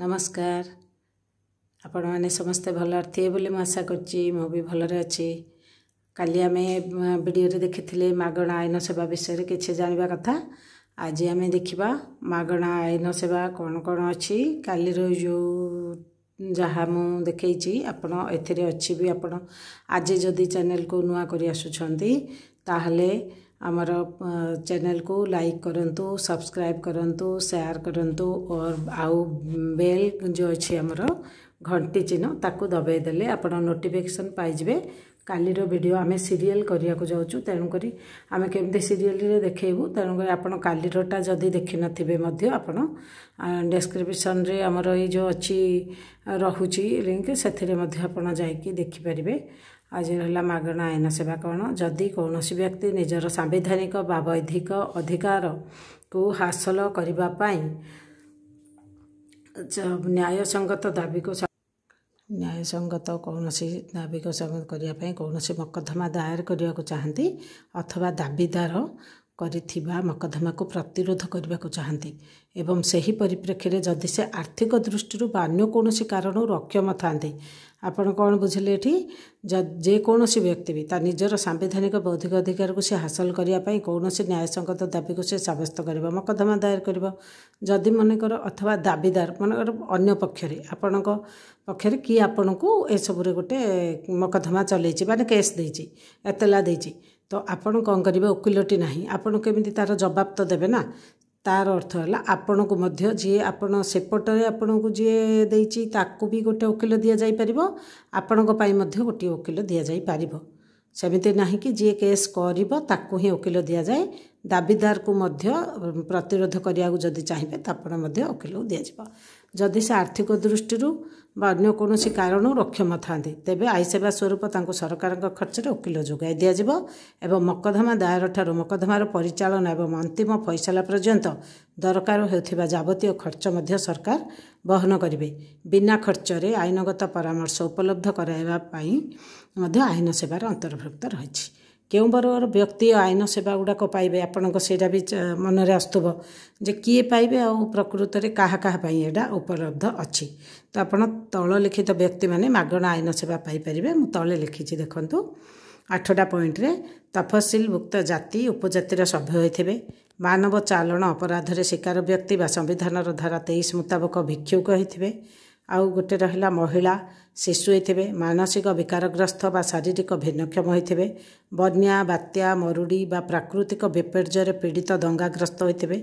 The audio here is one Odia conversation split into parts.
ନମସ୍କାର ଆପଣମାନେ ସମସ୍ତେ ଭଲରେ ଥିବେ ବୋଲି ମୁଁ ଆଶା କରୁଛି ମୁଁ ବି ଭଲରେ ଅଛି କାଲି ଆମେ ଭିଡ଼ିଓରେ ଦେଖିଥିଲେ ମାଗଣା ଆଇନ ସେବା ବିଷୟରେ କିଛି ଜାଣିବା କଥା ଆଜି ଆମେ ଦେଖିବା ମାଗଣା ଆଇନ ସେବା କ'ଣ କ'ଣ ଅଛି କାଲିର ଯେଉଁ ଯାହା ମୁଁ ଦେଖେଇଛି ଆପଣ ଏଥିରେ ଅଛି ବି ଆପଣ ଆଜି ଯଦି ଚ୍ୟାନେଲକୁ ନୂଆ କରି ଆସୁଛନ୍ତି ତାହେଲେ ଆମର ଚ୍ୟାନେଲ୍କୁ ଲାଇକ୍ କରନ୍ତୁ ସବସ୍କ୍ରାଇବ୍ କରନ୍ତୁ ସେୟାର୍ କରନ୍ତୁ ଆଉ ବେଲ୍ ଯେଉଁ ଅଛି ଆମର ଘଣ୍ଟି ଚିହ୍ନ ତାକୁ ଦବାଇ ଦେଲେ ଆପଣ ନୋଟିଫିକେସନ୍ ପାଇଯିବେ କାଲିର ଭିଡ଼ିଓ ଆମେ ସିରିଏଲ୍ କରିବାକୁ ଯାଉଛୁ ତେଣୁକରି ଆମେ କେମିତି ସିରିଏଲ୍ରେ ଦେଖାଇବୁ ତେଣୁକରି ଆପଣ କାଲିରଟା ଯଦି ଦେଖିନଥିବେ ମଧ୍ୟ ଆପଣ ଡେସ୍କ୍ରିପସନ୍ରେ ଆମର ଏଇ ଯେଉଁ ଅଛି ରହୁଛି ଲିଙ୍କ୍ ସେଥିରେ ମଧ୍ୟ ଆପଣ ଯାଇକି ଦେଖିପାରିବେ ଆଜିର ହେଲା ମାଗଣା ଆଇନ ସେବା କ'ଣ ଯଦି କୌଣସି ବ୍ୟକ୍ତି ନିଜର ସାମ୍ବିଧାନିକ ବା ବୈଧିକ ଅଧିକାରକୁ ହାସଲ କରିବା ପାଇଁ ନ୍ୟାୟସଙ୍ଗତ ଦାବିକୁ ନ୍ୟାୟସଙ୍ଗତ କୌଣସି ଦାବିକୁ କରିବା ପାଇଁ କୌଣସି ମକଦ୍ଦମା ଦାୟର କରିବାକୁ ଚାହାନ୍ତି ଅଥବା ଦାବିଦାର କରିଥିବା ମକଦ୍ଦମାକୁ ପ୍ରତିରୋଧ କରିବାକୁ ଚାହାନ୍ତି ଏବଂ ସେହି ପରିପ୍ରେକ୍ଷୀରେ ଯଦି ସେ ଆର୍ଥିକ ଦୃଷ୍ଟିରୁ ବା ଅନ୍ୟ କୌଣସି କାରଣରୁ ଅକ୍ଷମ ଥାନ୍ତି ଆପଣ କ'ଣ ବୁଝିଲେ ଏଠି ଯେକୌଣସି ବ୍ୟକ୍ତି ବି ତା ନିଜର ସାମ୍ବିଧାନିକ ବୌଦ୍ଧିକ ଅଧିକାରକୁ ସେ ହାସଲ କରିବା ପାଇଁ କୌଣସି ନ୍ୟାୟସଙ୍ଗତ ଦାବିକୁ ସେ ସାବ୍ୟସ୍ତ କରିବ ମକଦ୍ଦମା ଦାୟର କରିବ ଯଦି ମନେକର ଅଥବା ଦାବିଦାର ମନେକର ଅନ୍ୟ ପକ୍ଷରେ ଆପଣଙ୍କ ପକ୍ଷରେ କିଏ ଆପଣଙ୍କୁ ଏସବୁରେ ଗୋଟେ ମକଦ୍ଦମା ଚଲେଇଛି ମାନେ କେସ୍ ଦେଇଛି ଏତଲା ଦେଇଛି ତ ଆପଣ କ'ଣ କରିବେ ଓକିଲଟି ନାହିଁ ଆପଣ କେମିତି ତା'ର ଜବାବ ତ ଦେବେ ନା ତା'ର ଅର୍ଥ ହେଲା ଆପଣଙ୍କୁ ମଧ୍ୟ ଯିଏ ଆପଣ ସେପଟରେ ଆପଣଙ୍କୁ ଯିଏ ଦେଇଛି ତାକୁ ବି ଗୋଟେ ଓକିଲ ଦିଆଯାଇପାରିବ ଆପଣଙ୍କ ପାଇଁ ମଧ୍ୟ ଗୋଟିଏ ଓକିଲ ଦିଆଯାଇପାରିବ ସେମିତି ନାହିଁ କି ଯିଏ କେସ୍ କରିବ ତାକୁ ହିଁ ଓକିଲ ଦିଆଯାଏ ଦାବିଦାରକୁ ମଧ୍ୟ ପ୍ରତିରୋଧ କରିବାକୁ ଯଦି ଚାହିଁବେ ତ ଆପଣ ମଧ୍ୟ ଓକିଲକୁ ଦିଆଯିବ ଯଦି ସେ ଆର୍ଥିକ ଦୃଷ୍ଟିରୁ ବା ଅନ୍ୟ କୌଣସି କାରଣରୁ ଅକ୍ଷମ ଥାନ୍ତି ତେବେ ଆଇ ସେବା ସ୍ୱରୂପ ତାଙ୍କୁ ସରକାରଙ୍କ ଖର୍ଚ୍ଚରେ ଓକିଲ ଯୋଗାଇ ଦିଆଯିବ ଏବଂ ମକଦ୍ଦମା ଦାୟରଠାରୁ ମକଦ୍ଦମାର ପରିଚାଳନା ଏବଂ ଅନ୍ତିମ ଫଇସଲା ପର୍ଯ୍ୟନ୍ତ ଦରକାର ହେଉଥିବା ଯାବତୀୟ ଖର୍ଚ୍ଚ ମଧ୍ୟ ସରକାର ବହନ କରିବେ ବିନା ଖର୍ଚ୍ଚରେ ଆଇନଗତ ପରାମର୍ଶ ଉପଲବ୍ଧ କରାଇବା ପାଇଁ ମଧ୍ୟ ଆଇନ ସେବାର ଅନ୍ତର୍ଭୁକ୍ତ ରହିଛି କେଉଁ ବର୍ଗର ବ୍ୟକ୍ତି ଆଇନ ସେବା ଗୁଡ଼ାକ ପାଇବେ ଆପଣଙ୍କ ସେଇଟା ବି ମନରେ ଆସୁଥିବ ଯେ କିଏ ପାଇବେ ଆଉ ପ୍ରକୃତରେ କାହା କାହା ପାଇଁ ଏଇଟା ଉପଲବ୍ଧ ଅଛି ତ ଆପଣ ତଳ ଲିଖିତ ବ୍ୟକ୍ତିମାନେ ମାଗଣା ଆଇନ ସେବା ପାଇପାରିବେ ମୁଁ ତଳେ ଲେଖିଛି ଦେଖନ୍ତୁ ଆଠଟା ପଏଣ୍ଟରେ ତଫସିଲଭୁକ୍ତ ଜାତି ଉପଜାତିର ସଭ୍ୟ ହୋଇଥିବେ ମାନବ ଚାଲାଣ ଅପରାଧରେ ଶିକାର ବ୍ୟକ୍ତି ବା ସମ୍ବିଧାନର ଧାରା ତେଇଶ ମୁତାବକ ଭିକ୍ଷୁକ ହୋଇଥିବେ ଆଉ ଗୋଟେ ରହିଲା ମହିଳା ଶିଶୁ ହୋଇଥିବେ ମାନସିକ ବିକାରଗ୍ରସ୍ତ ବା ଶାରୀରିକ ଭିନ୍ନକ୍ଷମ ହୋଇଥିବେ ବନ୍ୟା ବାତ୍ୟା ମରୁଡ଼ି ବା ପ୍ରାକୃତିକ ବିପର୍ଯ୍ୟୟରେ ପୀଡ଼ିତ ଦଙ୍ଗାଗ୍ରସ୍ତ ହୋଇଥିବେ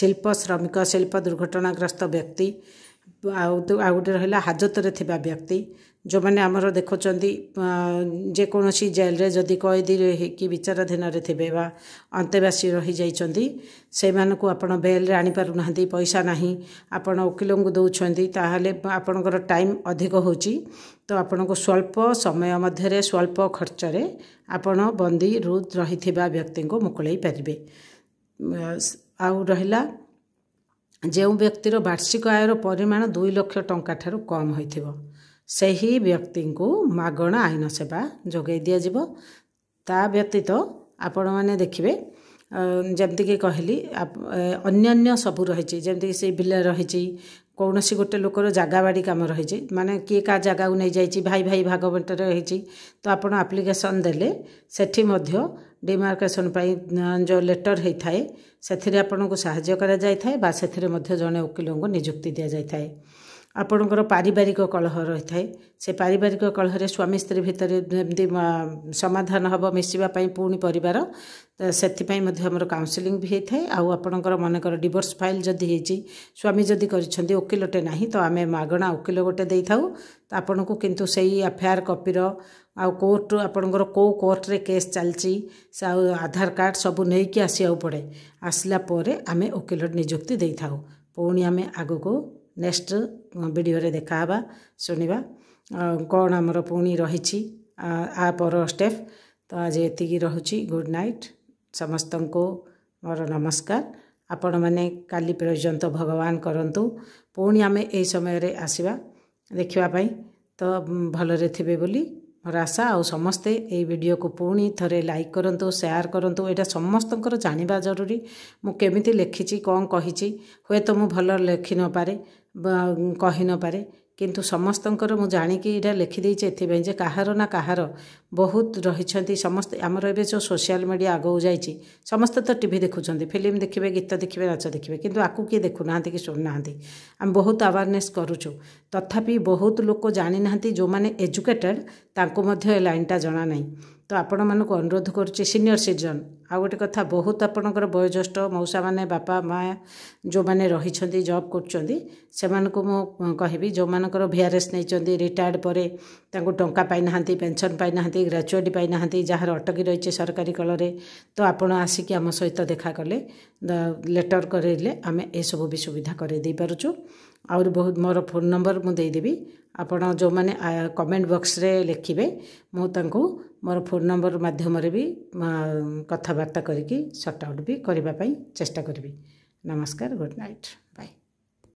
ଶିଳ୍ପ ଶ୍ରମିକ ଶିଳ୍ପ ଦୁର୍ଘଟଣାଗ୍ରସ୍ତ ବ୍ୟକ୍ତି ଆଉ ଆଉ ଗୋଟେ ରହିଲା ହାଜତରେ ଥିବା ବ୍ୟକ୍ତି ଯେଉଁମାନେ ଆମର ଦେଖୁଛନ୍ତି ଯେକୌଣସି ଜେଲ୍ରେ ଯଦି କଏଦୀ ରହିକି ବିଚାରାଧୀନରେ ଥିବେ ବା ଅନ୍ତେବାସୀ ରହିଯାଇଛନ୍ତି ସେମାନଙ୍କୁ ଆପଣ ବେଲ୍ରେ ଆଣିପାରୁନାହାନ୍ତି ପଇସା ନାହିଁ ଆପଣ ଓକିଲଙ୍କୁ ଦେଉଛନ୍ତି ତାହେଲେ ଆପଣଙ୍କର ଟାଇମ୍ ଅଧିକ ହେଉଛି ତ ଆପଣଙ୍କୁ ସ୍ୱଳ୍ପ ସମୟ ମଧ୍ୟରେ ସ୍ୱଳ୍ପ ଖର୍ଚ୍ଚରେ ଆପଣ ବନ୍ଦୀ ରୁଦ୍ ରହିଥିବା ବ୍ୟକ୍ତିଙ୍କୁ ମୁକୁଳାଇ ପାରିବେ ଆଉ ରହିଲା ଯେଉଁ ବ୍ୟକ୍ତିର ବାର୍ଷିକ ଆୟର ପରିମାଣ ଦୁଇ ଲକ୍ଷ ଟଙ୍କା ଠାରୁ କମ୍ ହୋଇଥିବ ସେହି ବ୍ୟକ୍ତିଙ୍କୁ ମାଗଣା ଆଇନ ସେବା ଯୋଗାଇ ଦିଆଯିବ ତା ବ୍ୟତୀତ ଆପଣମାନେ ଦେଖିବେ ଯେମିତିକି କହିଲି ଅନ୍ୟାନ୍ୟ ସବୁ ରହିଛି ଯେମିତିକି ସିଭିଲ୍ ରହିଛି କୌଣସି ଗୋଟେ ଲୋକର ଜାଗା ବାଡ଼ି କାମ ରହିଛି ମାନେ କିଏ କାହା ଜାଗାକୁ ନେଇଯାଇଛି ଭାଇ ଭାଇ ଭାଗ ବଣ୍ଟନ ହେଇଛି ତ ଆପଣ ଆପ୍ଲିକେସନ୍ ଦେଲେ ସେଠି ମଧ୍ୟ ଡିମାର୍କେସନ୍ ପାଇଁ ଯେଉଁ ଲେଟର୍ ହୋଇଥାଏ ସେଥିରେ ଆପଣଙ୍କୁ ସାହାଯ୍ୟ କରାଯାଇଥାଏ ବା ସେଥିରେ ମଧ୍ୟ ଜଣେ ଓକିଲଙ୍କୁ ନିଯୁକ୍ତି ଦିଆଯାଇଥାଏ ଆପଣଙ୍କର ପାରିବାରିକ କଳହ ରହିଥାଏ ସେ ପାରିବାରିକ କଳହରେ ସ୍ୱାମୀ ସ୍ତ୍ରୀ ଭିତରେ ଯେମିତି ସମାଧାନ ହେବ ମିଶିବା ପାଇଁ ପୁଣି ପରିବାର ସେଥିପାଇଁ ମଧ୍ୟ ଆମର କାଉନସିଲିଂ ବି ହୋଇଥାଏ ଆଉ ଆପଣଙ୍କର ମନେକର ଡିଭୋର୍ସ ଫାଇଲ୍ ଯଦି ହୋଇଛି ସ୍ୱାମୀ ଯଦି କରିଛନ୍ତି ଓକିଲଟେ ନାହିଁ ତ ଆମେ ମାଗଣା ଓକିଲ ଗୋଟେ ଦେଇଥାଉ ତ ଆପଣଙ୍କୁ କିନ୍ତୁ ସେଇ ଏଫଆଇଆର୍ କପିର ଆଉ କୋର୍ଟ ଆପଣଙ୍କର କେଉଁ କୋର୍ଟରେ କେସ୍ ଚାଲିଛି ସେ ଆଉ ଆଧାର କାର୍ଡ଼ ସବୁ ନେଇକି ଆସିବାକୁ ପଡ଼େ ଆସିଲା ପରେ ଆମେ ଓକିଲ ନିଯୁକ୍ତି ଦେଇଥାଉ ପୁଣି ଆମେ ଆଗକୁ ନେକ୍ସଟ ଭିଡ଼ିଓରେ ଦେଖାହେବା ହେବା ଶୁଣିବା କ'ଣ ଆମର ପୁଣି ରହିଛି ଆ ପର ଷ୍ଟେପ୍ ତ ଆଜି ଏତିକି ରହୁଛି ଗୁଡ୍ ନାଇଟ୍ ସମସ୍ତଙ୍କୁ ମୋର ନମସ୍କାର ଆପଣମାନେ କାଲି ପର୍ଯ୍ୟନ୍ତ ଭଗବାନ କରନ୍ତୁ ପୁଣି ଆମେ ଏଇ ସମୟରେ ଆସିବା ଦେଖିବା ପାଇଁ ତ ଭଲରେ ଥିବେ ବୋଲି ମୋର ଆଶା ଆଉ ସମସ୍ତେ ଏଇ ଭିଡ଼ିଓକୁ ପୁଣି ଥରେ ଲାଇକ୍ କରନ୍ତୁ ସେୟାର କରନ୍ତୁ ଏଇଟା ସମସ୍ତଙ୍କର ଜାଣିବା ଜରୁରୀ ମୁଁ କେମିତି ଲେଖିଛି କ'ଣ କହିଛି ହୁଏତ ମୁଁ ଭଲ ଲେଖି ନପାରେ କହିନପାରେ କିନ୍ତୁ ସମସ୍ତଙ୍କର ମୁଁ ଜାଣିକି ଏଇଟା ଲେଖିଦେଇଛି ଏଥିପାଇଁ ଯେ କାହାର ନା କାହାର ବହୁତ ରହିଛନ୍ତି ସମସ୍ତେ ଆମର ଏବେ ଯେଉଁ ସୋସିଆଲ ମିଡ଼ିଆ ଆଗକୁ ଯାଇଛି ସମସ୍ତେ ତ ଟିଭି ଦେଖୁଛନ୍ତି ଫିଲ୍ମ ଦେଖିବେ ଗୀତ ଦେଖିବେ ନାଚ ଦେଖିବେ କିନ୍ତୁ ଆକୁ କିଏ ଦେଖୁନାହାନ୍ତି କି ଶୁଣୁନାହାନ୍ତି ଆମେ ବହୁତ ଆୱାରନେସ୍ କରୁଛୁ ତଥାପି ବହୁତ ଲୋକ ଜାଣିନାହାନ୍ତି ଯେଉଁମାନେ ଏଜୁକେଟେଡ଼୍ ତାଙ୍କୁ ମଧ୍ୟ ଏ ଲାଇନ୍ଟା ଜଣାନାହିଁ ତ ଆପଣମାନଙ୍କୁ ଅନୁରୋଧ କରୁଛି ସିନିୟର୍ ସିଟିଜନ୍ ଆଉ ଗୋଟେ କଥା ବହୁତ ଆପଣଙ୍କର ବୟୋଜ୍ୟେଷ୍ଠ ମଉସାମାନେ ବାପା ମାଆ ଯେଉଁମାନେ ରହିଛନ୍ତି ଜବ୍ କରୁଛନ୍ତି ସେମାନଙ୍କୁ ମୁଁ କହିବି ଯେଉଁମାନଙ୍କର ଭି ଆର୍ ଏସ୍ ନେଇଛନ୍ତି ରିଟାୟାର୍ଡ଼ ପରେ ତାଙ୍କୁ ଟଙ୍କା ପାଇନାହାନ୍ତି ପେନ୍ସନ୍ ପାଇନାହାନ୍ତି ଗ୍ରାଜୁଏଟ୍ ପାଇନାହାନ୍ତି ଯାହାର ଅଟକି ରହିଛି ସରକାରୀ କଳରେ ତ ଆପଣ ଆସିକି ଆମ ସହିତ ଦେଖା କଲେ ଲେଟର୍ କରେଇଲେ ଆମେ ଏସବୁ ବି ସୁବିଧା କରେଇ ଦେଇପାରୁଛୁ ଆହୁରି ବହୁତ ମୋର ଫୋନ୍ ନମ୍ବର ମୁଁ ଦେଇଦେବି ଆପଣ ଯେଉଁମାନେ କମେଣ୍ଟ ବକ୍ସରେ ଲେଖିବେ ମୁଁ ତାଙ୍କୁ ମୋର ଫୋନ୍ ନମ୍ବର ମାଧ୍ୟମରେ ବି କଥାବାର୍ତ୍ତା କରିକି ସର୍ଟ ଆଉଟ୍ ବି କରିବା ପାଇଁ ଚେଷ୍ଟା କରିବି ନମସ୍କାର ଗୁଡ଼୍ ନାଇଟ୍ ବାଏ